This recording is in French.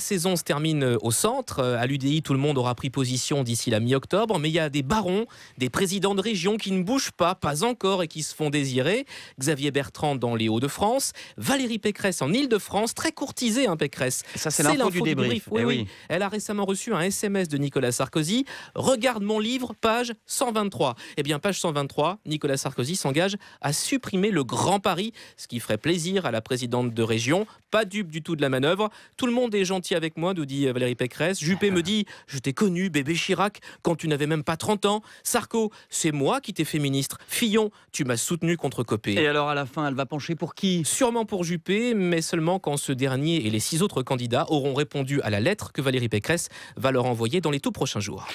saison se termine euh, au centre. Euh, à l'UDI, tout le monde aura pris position d'ici la mi-octobre, mais il y a des barons, des présidents de région qui ne bougent pas, pas encore, et qui se font désirer. Xavier Bertrand dans les Hauts-de-France, Valérie Pécresse en ile de france très courtisée, un hein, Pécresse. Ça, c'est l'info du débrief. Eh oui. Elle a récemment reçu un SMS de Nicolas Sarkozy. Regarde mon livre, page 123. Eh bien, page 123, Nicolas Sarkozy s'engage à supprimer le Grand Paris, ce qui ferait plaisir à la présidente de région. Pas dupe du tout de la manœuvre. Tout le monde est gentil avec moi, nous dit euh, Valérie Pécresse. Juppé me dit Je t'ai connu, bébé Chirac, quand tu n'avais même pas 30 ans. Sarko, c'est moi qui t'ai fait ministre. Fillon, tu m'as soutenu contre Copé. Et alors, à la fin, elle va pencher pour qui Sûrement pour Juppé, mais seulement quand ce dernier et les six autres candidats auront répondu à la lettre que Valérie Pécresse va leur envoyer dans les tout prochains jours.